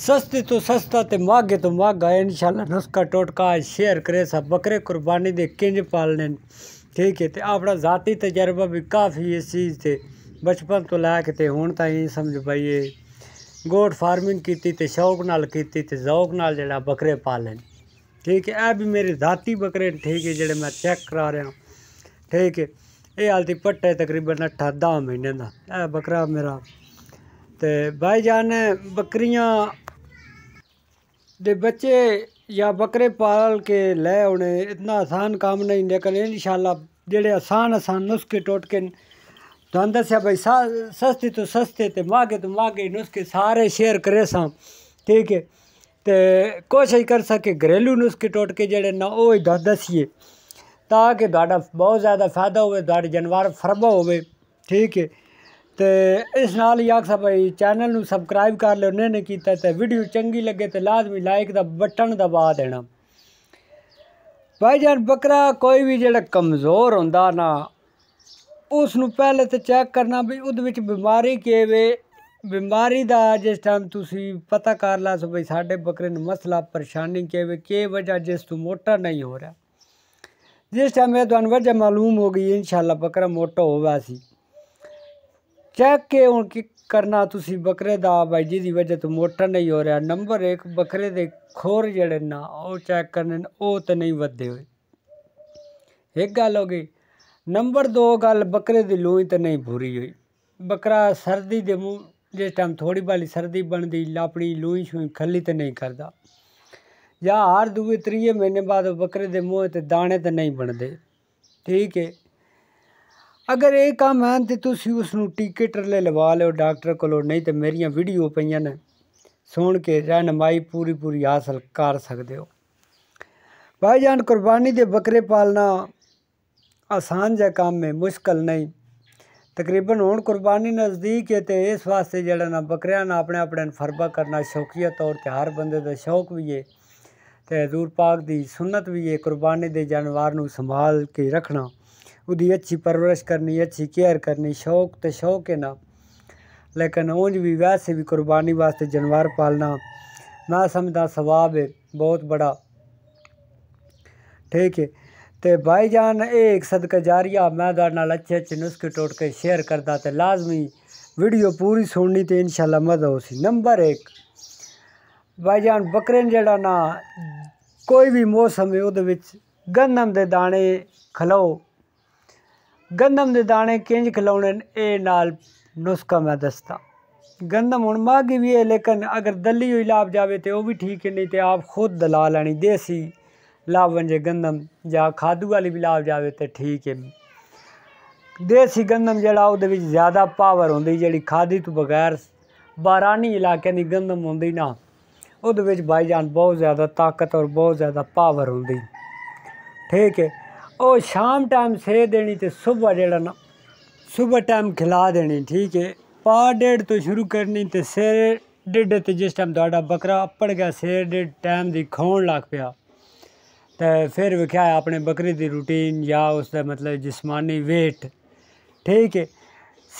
ਸਸਤੇ ਤੋਂ ਸਸਤਾ ਤੇ ਮਾਗੇ ਤੋਂ ਮਾਗਾ ਇਨਸ਼ਾਅੱਲਾ ਨੁਸਖਾ ਟੋਟਕਾ ਸ਼ੇਅਰ ਕਰੇ ਸਭ ਬੱਕਰੇ ਕੁਰਬਾਨੀ ਦੇ ਕਿੰਜ ਪਾਲਣੇ ਠੀਕ ਹੈ ਤੇ ਆਪਣਾ ذاتی ਤਜਰਬਾ ਵੀ ਕਾਫੀ ਇਸ ਚੀਜ਼ ਤੇ ਬਚਪਨ ਤੋਂ ਲੈ ਕੇ ਤੇ ਹੁਣ ਤਾਂ ਇਹ ਸਮਝ ਪਈ ਏ ਗੋਟ ਫਾਰਮਿੰਗ ਕੀਤੀ ਤੇ ਸ਼ੌਕ ਨਾਲ ਕੀਤੀ ਤੇ ਜ਼ੌਕ ਨਾਲ ਜਿਹੜਾ ਬੱਕਰੇ ਪਾਲਣ ਠੀਕ ਹੈ ਇਹ ਵੀ ਮੇਰੇ ذاتی ਬੱਕਰੇ ਠੀਕ ਹੈ ਜਿਹੜੇ ਮੈਂ ਚੈੱਕ ਕਰਾ ਰਿਹਾ ਠੀਕ ਹੈ ਇਹ ਹਾਲ ਦੀ ਪੱਟੇ ਤਕਰੀਬਨ 8-10 ਮਹੀਨੇ ਦਾ ਇਹ ਬੱਕਰਾ ਮੇਰਾ ਤੇ ਭਾਈ ਜਾਨ ਬੱਕਰੀਆਂ दे बच्चे या बकरे पाल के ले उन्हें इतना आसान काम नहीं लेकिन इन शाला जेह्ड़े आसान आसान नुस्खे टोटके न तुसें तो भाई सस्ते तो सस्ते ते माह्गे तो माह्गे नुस्खे सारे शेयर करे सां ठीक ऐ ते कोशिश करी सके घरेलू नुस्खे टोटके जेह्ड़े न ओह् ही दस्सिए ताकि थोड़ा बहुत ज़्यादा फायदा हो जानवर फरबा होवे ठीक है ਤੇ ਇਸ ਨਾਲ ਹੀ ਆਖਸਾ ਸਭਾਈ ਚੈਨਲ ਨੂੰ ਸਬਸਕ੍ਰਾਈਬ ਕਰ ਲਿਓ ਨੇ ਨੇ ਕੀਤਾ ਤੇ ਵੀਡੀਓ ਚੰਗੀ ਲੱਗੇ ਤੇ ਲਾਜ਼ਮੀ ਲਾਈਕ ਦਾ ਬਟਨ ਦਬਾ ਦੇਣਾ ਭਾਈ ਜਾਨ ਬੱਕਰਾ ਕੋਈ ਵੀ ਜਿਹੜਾ ਕਮਜ਼ੋਰ ਹੁੰਦਾ ਨਾ ਉਸ ਨੂੰ ਪਹਿਲੇ ਤੇ ਚੈੱਕ ਕਰਨਾ ਵੀ ਉਹਦੇ ਵਿੱਚ ਬਿਮਾਰੀ ਕਿਵੇਂ ਬਿਮਾਰੀ ਦਾ ਜਿਸ ਟਾਈਮ ਤੁਸੀਂ ਪਤਾ ਕਰ ਲਾ ਸੋ ਭਾਈ ਸਾਡੇ ਬੱਕਰੇ ਨੂੰ ਮਸਲਾ ਪਰੇਸ਼ਾਨੀ ਕਿਵੇਂ ਕੀ ਵਜ੍ਹਾ ਜਿਸ ਤੋਂ ਮੋਟਾ ਨਹੀਂ ਹੋ ਰਿਹਾ ਜਿਸ ਟਾਈਮ ਇਹ ਤੁਹਾਨੂੰ ਵਜ੍ਹਾ ਮਾਲੂਮ ਹੋ ਗਈ ਇਨਸ਼ਾਅੱਲਾ ਬੱਕਰਾ ਮੋਟਾ ਹੋਵਾ ਸੀ ਚੈੱਕ ਕੇ ਹੁਣ ਕੀ ਕਰਨਾ ਤੁਸੀਂ ਬੱਕਰੇ ਦਾ ਬਾਈ ਜੀ ਦੀ ਵਜ੍ਹਾ ਤੋਂ ਮੋਟਰ ਨਹੀਂ ਹੋ ਰਿਹਾ ਨੰਬਰ 1 ਬੱਕਰੇ ਦੇ ਖੋਰ ਜਿਹੜੇ ਨਾ ਉਹ ਚੈੱਕ ਕਰਨ ਉਹ ਤੇ ਨਹੀਂ ਵੱਧੇ ਹੋਏ ਇੱਕ ਗੱਲ ਹੋ ਗਈ ਨੰਬਰ 2 ਗੱਲ ਬੱਕਰੇ ਦੀ ਲੋਈ ਤੇ ਨਹੀਂ ਭੂਰੀ ਹੋਈ ਬੱਕਰਾ ਸਰਦੀ ਦੇ ਮੂੰਹ ਜਿਸ ਟਾਈਮ ਥੋੜੀ ਬਾਲੀ ਸਰਦੀ ਬਣਦੀ ਲਾਪੜੀ ਲੋਈ ਛੋਈ ਖੱਲੀ ਤੇ ਨਹੀਂ ਕਰਦਾ ਜਾਂ ਹਰ ਦੂਏ ਤਰੀਏ ਮਹੀਨੇ ਬਾਅਦ ਬੱਕਰੇ ਦੇ ਮੂੰਹ ਤੇ ਦਾਣੇ ਤੇ ਨਹੀਂ ਬਣਦੇ ਠੀਕ ਹੈ ਅਗਰ ਇਹ ਕੰਮ ਹੈ ਤੇ ਤੁਸੀਂ ਉਸ ਨੂੰ ਟਿਕਟ ਲੈ ਲਵਾ ਲਓ ਡਾਕਟਰ ਕੋਲੋਂ ਨਹੀਂ ਤੇ ਮੇਰੀਆਂ ਵੀਡੀਓ ਪਈਆਂ ਨੇ ਸੁਣ ਕੇ ਰਹਿਨਮਾਈ ਪੂਰੀ ਪੂਰੀ ਹਾਸਲ ਕਰ ਸਕਦੇ ਹੋ ਭਾਈ ਜਾਨ ਕੁਰਬਾਨੀ ਦੇ ਬੱਕਰੇ ਪਾਲਣਾ ਆਸਾਨ ਜਿਹਾ ਕੰਮ ਹੈ ਮੁਸ਼ਕਲ ਨਹੀਂ ਤਕਰੀਬਨ ਹੁਣ ਕੁਰਬਾਨੀ ਨਜ਼ਦੀਕ ਹੈ ਤੇ ਇਸ ਵਾਸਤੇ ਜਿਹੜਾ ਨਾ ਬੱਕਰਿਆਂ ਨਾਲ ਆਪਣੇ ਆਪਣੇ ਫਰਬਾ ਕਰਨਾ ਸ਼ੌਕੀਆ ਤੌਰ ਤੇ ਹਰ ਬੰਦੇ ਦਾ ਸ਼ੌਕ ਵੀ ਹੈ ਤੇ ਹਜ਼ੂਰ ਪਾਕ ਦੀ ਸੁਨਨਤ ਵੀ ਹੈ ਕੁਰਬਾਨੀ ਦੇ ਜਾਨਵਰ ਨੂੰ ਸੰਭਾਲ ਕੇ ਰੱਖਣਾ ਉਹਦੀ ਅੱਛੀ ਪਰਵਰਿਸ਼ ਕਰਨੀ ਅੱਛੀ ਕੇਅਰ ਕਰਨੀ ਸ਼ੌਕ ਤੇ ਸ਼ੌਕ ਹੈ ਨਾ ਲੇਕਿਨ ਉਹ ਵੀ ਵੈਸੇ ਵੀ ਕੁਰਬਾਨੀ ਵਾਸਤੇ ਜਨਵਾਰ ਪਾਲਣਾ ਨਾ ਸਮਝਦਾ ਸਵਾਬ ਹੈ ਬਹੁਤ ਬੜਾ ਠੀਕ ਹੈ ਤੇ ਭਾਈ ਜਾਨ ਇਹ ਇੱਕ ਸਦਕਾ ਜਾਰੀਆ ਮੈਂ ਦਾ ਨਾਲ ਅੱਛੇ ਅੱਛੇ ਨੁਸਖੇ ਟੋਟ ਕੇ ਸ਼ੇਅਰ ਕਰਦਾ ਤੇ ਲਾਜ਼ਮੀ ਵੀਡੀਓ ਪੂਰੀ ਸੁਣਨੀ ਤੇ ਇਨਸ਼ਾਅੱਲਾ ਮਜ਼ਾ ਹੋਸੀ ਨੰਬਰ 1 ਭਾਈ ਜਾਨ ਬੱਕਰੇ ਜਿਹੜਾ ਨਾ ਕੋਈ ਵੀ ਮੌਸਮ ਹੈ ਉਹਦੇ ਵਿੱਚ ਗੰਨਮ ਦੇ ਦਾਣੇ ਖਲੋ ਗੰਦਮ ਦੇ ਦਾਣੇ ਕਿੰਜ ਖਲਾਉਣੇ ਨੇ ਇਹ ਨਾਲ ਨੁਸਖਾ ਮੈਂ ਦੱਸਦਾ ਗੰਦਮ ਹੁਣ ਮਾਗੀ ਵੀ ਹੈ ਲੇਕਿਨ ਅਗਰ ਦੱਲੀ ਹੋਈ ਲਾਭ ਜਾਵੇ ਤੇ ਉਹ ਵੀ ਠੀਕ ਹੈ ਨਹੀਂ ਤੇ ਆਪ ਖੁਦ ਦਲਾ ਲੈਣੀ ਦੇਸੀ ਲਾਭ ਵੰਜੇ ਗੰਦਮ ਜਾਂ ਖਾਦੂ ਵਾਲੀ ਵੀ ਲਾਭ ਜਾਵੇ ਤੇ ਠੀਕ ਹੈ ਦੇਸੀ ਗੰਦਮ ਜਿਹੜਾ ਉਹਦੇ ਵਿੱਚ ਜ਼ਿਆਦਾ ਪਾਵਰ ਹੁੰਦੀ ਜਿਹੜੀ ਖਾਦੀ ਤੋਂ ਬਗੈਰ ਬਾਰਾਨੀ ਇਲਾਕੇ ਦੀ ਗੰਦਮ ਹੁੰਦੀ ਨਾ ਉਹਦੇ ਵਿੱਚ ਬਾਈ ਜਾਨ ਬਹੁਤ ਜ਼ਿਆਦਾ ਤਾਕਤ ਔਰ ਬਹੁਤ ਜ਼ਿਆਦਾ ਪਾਵਰ ਹੁੰਦੀ ਠੀਕ ਹੈ ਉਹ ਸ਼ਾਮ ਟਾਈਮ ਸੇ ਦੇਣੀ ਤੇ ਸਵੇਰ ਜਿਹੜਾ ਨਾ ਸਵੇਰ ਟਾਈਮ ਖਿਲਾ ਦੇਣੀ ਠੀਕ ਹੈ ਪਾ ਡੇਢ ਤੋਂ ਸ਼ੁਰੂ ਕਰਨੀ ਤੇ ਸਿਰ ਡੇਢ ਤੇ ਜਿਸ ਟਾਈਮ ਤੁਹਾਡਾ ਬੱਕਰਾ ਅੱਪੜ ਗਿਆ ਸਿਰ ਡੇਢ ਟਾਈਮ ਦੀ ਖਾਣ ਲੱਗ ਪਿਆ ਤੇ ਫਿਰ ਵਿਖਿਆ ਆਪਣੇ ਬੱਕਰੀ ਦੀ ਰੂਟੀਨ ਜਾਂ ਉਸ ਦਾ ਮਤਲਬ ਜਿਸਮਾਨੀ weight ਠੀਕ ਹੈ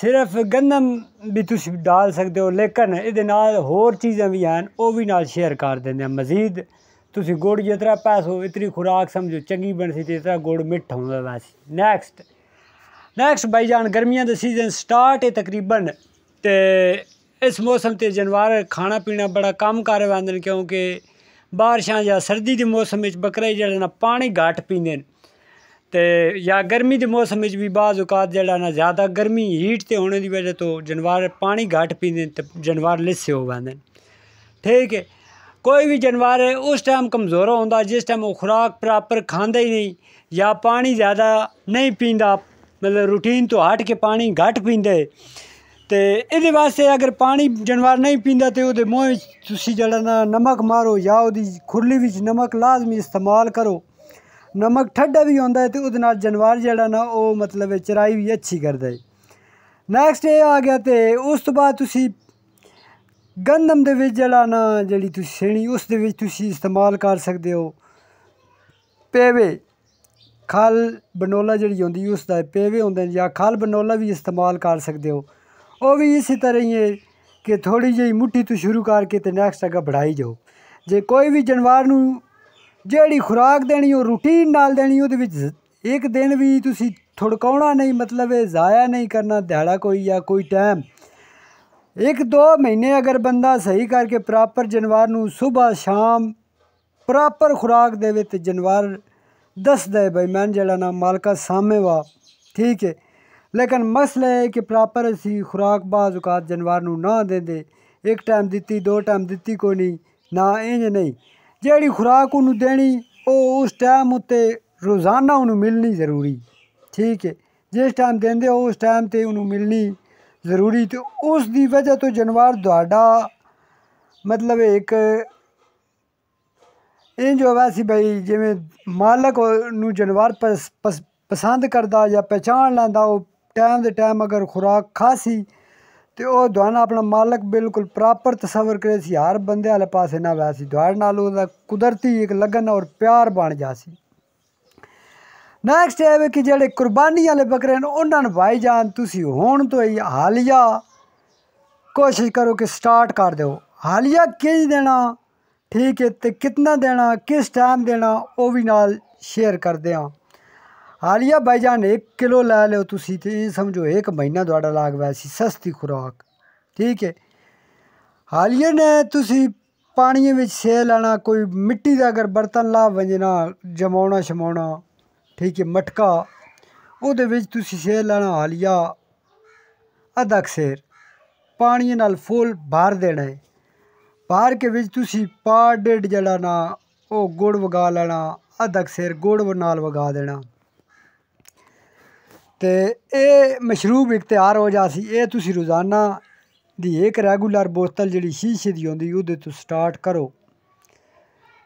ਸਿਰਫ ਗੰਦਮ ਵੀ ਤੁਸੀਂ ਡਾਲ ਸਕਦੇ ਹੋ ਲੇਕਿਨ ਇਹਦੇ ਨਾਲ ਹੋਰ ਚੀਜ਼ਾਂ ਵੀ ਹਨ ਉਹ ਵੀ ਨਾਲ ਸ਼ੇਅਰ ਕਰ ਦਿੰਦੇ ਆ ਮਜ਼ੀਦ ਤੁਸੀਂ ਗੁੜ ਜਿਤਨਾ ਪੈਸੋ ਇਤਨੀ ਖੁਰਾਕ ਸਮਝੋ ਚੰਗੀ ਬਣ ਸੀ ਤੇ ਤਰਾ ਗੁੜ ਮਿੱਠ ਹੁੰਦਾ ਸੀ ਨੈਕਸਟ ਨੈਕਸਟ ਬਾਈ ਜਾਨ ਗਰਮੀਆਂ ਦਾ ਸੀਜ਼ਨ ਸਟਾਰਟ ਹੈ ਤਕਰੀਬਨ ਤੇ ਇਸ ਮੌਸਮ ਤੇ ਜਨਵਾਰ ਖਾਣਾ ਪੀਣਾ ਬੜਾ ਕੰਮ ਕਰ ਵੰਦੇ ਕਿਉਂਕਿ ਬਾਰਿਸ਼ਾਂ ਜਾਂ ਸਰਦੀ ਦੇ ਮੌਸਮ ਵਿੱਚ ਬੱਕਰੇ ਜਿਹੜਾ ਨਾ ਪਾਣੀ ਘਾਟ ਪੀਂਦੇ ਨੇ ਤੇ ਜਾਂ ਗਰਮੀ ਦੇ ਮੌਸਮ ਵਿੱਚ ਵੀ ਬਾਜ਼ ਔਕਾਤ ਜਿਹੜਾ ਨਾ ਜ਼ਿਆਦਾ ਗਰਮੀ ਹੀਟ ਤੇ ਹੋਣ ਦੀ ਵਜ੍ਹਾ ਤੋਂ ਜਨਵਾਰ ਪਾਣੀ ਘਾਟ ਪੀਂਦੇ ਤੇ ਜਨਵਾਰ ਲਿਸੇ ਹੋ ਜਾਂਦੇ ਨੇ ਠੀਕ ਹੈ कोई भी जानवर है उस टाइम कमज़ोर होता जिस टाइम ओह् खुराक प्रापर खंदा ही नहीं जां पानी जादा नेईं पींदा मतलब रूटीन तो हट के पानी घट पींदे तो ये बास्तै अगर पानी जानवर नहीं पीता तो वो मूह बिच नमक मारो जां ओह्दी खुरली बिच नमक लाजमी इस्तेमाल करो नमक ठंडा भी होंदा ऐ ते ओह्दे जानवर जेह्ड़ा ना ओह् मतलब चराई भी अच्छी करता है नैक्सट एह् आ गया तो उस तू बाद ਗੰਦਮ ਦੇ ਵਿੱਚ ਜਿਹੜਾ ਨਾ ਜਿਹੜੀ ਤੁਸੀਂ ਸੇਣੀ ਉਸ ਦੇ ਵਿੱਚ ਤੁਸੀਂ ਇਸਤੇਮਾਲ ਕਰ ਸਕਦੇ ਹੋ ਪੇਵੇ ਖਲ ਬਨੋਲਾ ਜਿਹੜੀ ਹੁੰਦੀ ਉਸ ਦਾ ਪੇਵੇ ਹੁੰਦੇ ਨੇ ਜਾਂ ਖਲ ਬਨੋਲਾ ਵੀ ਇਸਤੇਮਾਲ ਕਰ ਸਕਦੇ ਹੋ ਉਹ ਵੀ ਇਸੇ ਤਰ੍ਹਾਂ ਹੀ ਹੈ ਕਿ ਥੋੜੀ ਜਿਹੀ ਮੁੱਠੀ ਤੋਂ ਸ਼ੁਰੂ ਕਰਕੇ ਤੇ ਨੈਕਸਟ ਅੱਗੇ ਵਧਾਈ ਜਾਓ ਜੇ ਕੋਈ ਵੀ ਜਨਵਾਰ ਨੂੰ ਜਿਹੜੀ ਖੁਰਾਕ ਦੇਣੀ ਉਹ ਰੂਟੀਨ ਨਾਲ ਦੇਣੀ ਉਹਦੇ ਵਿੱਚ ਇੱਕ ਦਿਨ ਵੀ ਤੁਸੀਂ ਥੜਕਾਉਣਾ ਨਹੀਂ ਮਤਲਬ ਇਹ ਜ਼ਾਇਆ ਨਹੀਂ ਕਰਨਾ ਦਿਹਾੜਾ ਕੋਈ ਜਾਂ ਕੋਈ ਟਾਈਮ एक दो महीने अगर ਬੰਦਾ सही करके प्रॉपर जानवर सुबह शाम प्रॉपर खुराक दे ਦੇਵੇ ਤੇ ਜਾਨਵਰ ਦੱਸਦਾ ਹੈ ਬਈ ਮੈਂ ਜਿਹੜਾ ਨਾ ਮਾਲਕਾ ਸਾਹਮਣੇ ਵਾ ਠੀਕ लेकिन मसला है कि प्रॉपर असी खुराक बाज अवकात जानवर ना दे एक टाइम दीती दो टाइम दीती को नहीं ना इंज नहीं जड़ी खुराक उन्होंने देनी वो उस टाइम उत्ते रोज़ाना उन्होंने मिलनी जरूरी ठीक है जिस टाइम देंगे उस टाइम तो उन्होंने मिलनी ਜ਼ਰੂਰੀ ਤੇ ਉਸ ਦੀ ਵਜ੍ਹਾ ਤੋਂ ਜਨਵਾਰ ਤੁਹਾਡਾ ਮਤਲਬ ਇੱਕ ਇਹ ਜੋ ਵੈਸੀ ਬਈ ਜਿਵੇਂ ਮਾਲਕ ਨੂੰ ਜਨਵਾਰ ਪਸੰਦ ਕਰਦਾ ਜਾਂ ਪਛਾਣ ਲੈਂਦਾ ਉਹ ਟਾਈਮ ਦੇ ਟਾਈਮ ਅਗਰ ਖੁਰਾਕ ਖਾਸੀ ਤੇ ਉਹ ਦੁਆਨਾ ਆਪਣਾ ਮਾਲਕ ਬਿਲਕੁਲ ਪ੍ਰਾਪਰ ਤਸਵਰ ਕਰੇ ਸੀ ਹਰ ਬੰਦੇ ਵਾਲੇ ਪਾਸੇ ਨਾ ਵੈਸੀ ਦੁਆਰ ਨਾਲ ਉਹਦਾ ਕੁਦਰਤੀ ਇੱਕ ਲਗਨ ਔਰ ਪਿਆਰ ਬਣ ਜਾ ਸੀ ਨੈਕਸਟ ਹੈ ਕਿ ਜਿਹੜੇ ਕੁਰਬਾਨੀ ਵਾਲੇ ਬੱਕਰੇ ਨੇ ਉਹਨਾਂ ਨੂੰ ਭਾਈ ਜਾਨ ਤੁਸੀਂ ਹੁਣ ਤੋਂ ਹੀ ਹਾਲੀਆ ਕੋਸ਼ਿਸ਼ ਕਰੋ ਕਿ ਸਟਾਰਟ ਕਰ ਦਿਓ ਹਾਲੀਆ ਕਿੰਜ ਦੇਣਾ ਠੀਕ ਹੈ ਤੇ ਕਿੰਨਾ ਦੇਣਾ ਕਿਸ ਟਾਈਮ ਦੇਣਾ ਉਹ ਵੀ ਨਾਲ ਸ਼ੇਅਰ ਕਰਦੇ ਆ ਹਾਲੀਆ ਜਾਨ 1 ਕਿਲੋ ਲੈ ਲਿਓ ਤੁਸੀਂ ਤੇ ਸਮਝੋ 1 ਮਹੀਨਾ ਤੁਹਾਡਾ ਲੱਗ ਵੈਸੀ ਸਸਤੀ ਖੁਰਾਕ ਠੀਕ ਹੈ ਹਾਲੀਆ ਨੇ ਤੁਸੀਂ ਪਾਣੀ ਵਿੱਚ ਸੇ ਲੈਣਾ ਕੋਈ ਮਿੱਟੀ ਦਾ ਅਗਰ ਬਰਤਨ ਲਾ ਵੰਜਣਾ ਜਮਾਉਣਾ ਸ਼ਮਾਉਣਾ ਠੀਕ ਹੈ ਮਟਕਾ ਉਹਦੇ ਵਿੱਚ ਤੁਸੀਂ ਸ਼ੇਰ ਲੈਣਾ ਹਾਲੀਆ ਅੱਧਾ ਸ਼ੇਰ ਪਾਣੀ ਨਾਲ ਫੁੱਲ ਭਰ ਦੇਣਾ ਹੈ ਭਰ ਕੇ ਵਿੱਚ ਤੁਸੀਂ ਪਾ ਡੇਡ ਜਿਹੜਾ ਨਾ ਉਹ ਗੁੜ ਵਗਾ ਲੈਣਾ ਅੱਧਾ ਸ਼ੇਰ ਗੁੜ ਨਾਲ ਵਗਾ ਦੇਣਾ ਤੇ ਇਹ ਮਸ਼ਰੂਬ ਇਖਤਿਆਰ ਹੋ ਜਾ ਸੀ ਇਹ ਤੁਸੀਂ ਰੋਜ਼ਾਨਾ ਦੀ ਇੱਕ ਰੈਗੂਲਰ ਬੋਤਲ ਜਿਹੜੀ ਸ਼ੀਸ਼ੇ ਦੀ ਹੁੰਦੀ ਉਹਦੇ ਤੋਂ ਸਟਾਰਟ ਕਰੋ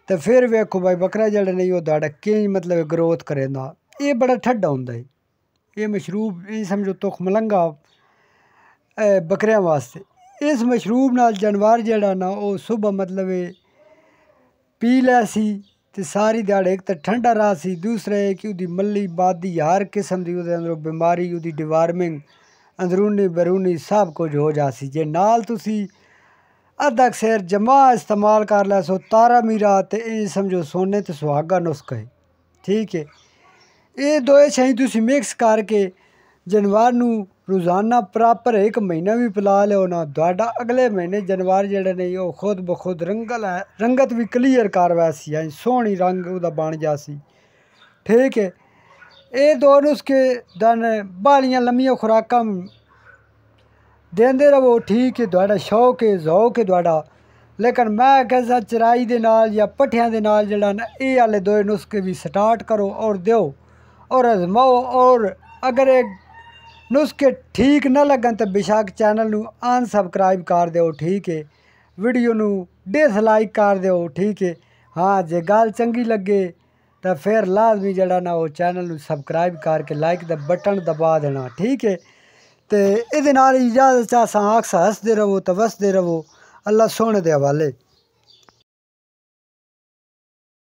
ਤੇ ਫਿਰ ਵੇਖੋ ਬਾਈ ਬੱਕਰਾ ਜਿਹੜਾ ਨਹੀਂ ਉਹ ਦਾੜਾ ਕਿੰਜ ਮਤਲਬ ਗਰੋਥ ਕਰੇਗਾ ਇਹ ਬੜਾ ਠੱਡਾ ਹੁੰਦਾ ਹੈ ਇਹ ਮਸ਼ਰੂਬ ਇਹ ਸਮਝੋ ਤੁਖ ਮਲੰਗਾ ਬੱਕਰਿਆਂ ਵਾਸਤੇ ਇਸ ਮਸ਼ਰੂਬ ਨਾਲ ਜਾਨਵਰ ਜਿਹੜਾ ਨਾ ਉਹ ਸਵੇਰ ਮਤਲਬ ਪੀ ਲਿਆ ਸੀ ਤੇ ਸਾਰੀ ਦਿਹਾੜੇ ਇੱਕ ਤਾਂ ਠੰਡਾ ਰਹਾ ਸੀ ਦੂਸਰੇ ਕਿ ਉਹਦੀ ਮੱਲੀ ਬਾਦੀ ਹਰ ਕਿਸਮ ਦੀ ਉਹਦੇ ਅੰਦਰੋਂ ਬਿਮਾਰੀ ਉਹਦੀ ਡਿਵਾਰਮਿੰਗ ਅੰਦਰੂਨੀ ਬਰੂਨੀ ਸਭ ਕੁਝ ਹੋ ਜਾ ਸੀ ਜੇ ਨਾਲ ਤੁਸੀਂ ਅੱਧਾ अक्सर ਜਮਾ ਇਸਤੇਮਾਲ ਕਰ ਲੈ ਸੋ ਤਾਰਾ ਮੀਰਾ ਤੇ ਇਹ ਸਮਝੋ ਸੋਨੇ ਤੇ ਸੁਹਾਗਾ ਨੁਸਖੇ ਠੀਕ ਹੈ ਇਹ ਦੋਏ ਸ਼ਾਈ ਤੁਸੀਂ ਮਿਕਸ ਕਰਕੇ ਜਨਵਾਰ ਨੂੰ ਰੋਜ਼ਾਨਾ ਪ੍ਰਾਪਰ ਇੱਕ ਮਹੀਨਾ ਵੀ ਪਿਲਾ ਲਿਓ ਨਾ ਤੁਹਾਡਾ ਅਗਲੇ ਮਹੀਨੇ ਜਨਵਾਰ ਜਿਹੜਾ ਨੇ ਉਹ ਖੁਦ ਬਖੁਦ ਰੰਗਲ ਹੈ ਰੰਗਤ ਵੀ ਕਲੀਅਰ ਕਰਵਾਸੀ ਸੀ ਐ ਸੋਹਣੀ ਰੰਗ ਉਹਦਾ ਬਣ ਜਾ ਸੀ ਠੀਕ ਹੈ ਇਹ ਦੋ ਨੁਸਖੇ ਦਨ ਬਾਲੀਆਂ ਲੰਮੀਆਂ ਖੁਰਾਕਾਂ देंदे रवो ठीक है थोड़ा शौक है जौक है थोड़ा लेकिन मैं कैसा चराई दे नाल या पठिया दे नाल जड़ा ना ये आले दो नुस्खे भी स्टार्ट करो और दो और अजमाओ और अगर ये नुस्खे ठीक ना लगन तो बेशक चैनल न अनसबसक्राइब कर दो ठीक है वीडियो न डिसलाइक कर दो ठीक है हाँ जे गल चंगी लगे तो फिर लाजमी जड़ा ना वो चैनल सबसक्राइब करके लाइक का बटन दबा देना ठीक है ਤੇ ਇਹਦੇ ਨਾਲ ਇਜਾਜ਼ਤ ਚਾਹਸਾਂ ਆਖਸਾ ਹੱਸਦੇ ਰਹੋ ਤਵਸਦੇ ਰਹੋ ਅੱਲਾ ਸੋਹਣੇ ਦੇ ਹਵਾਲੇ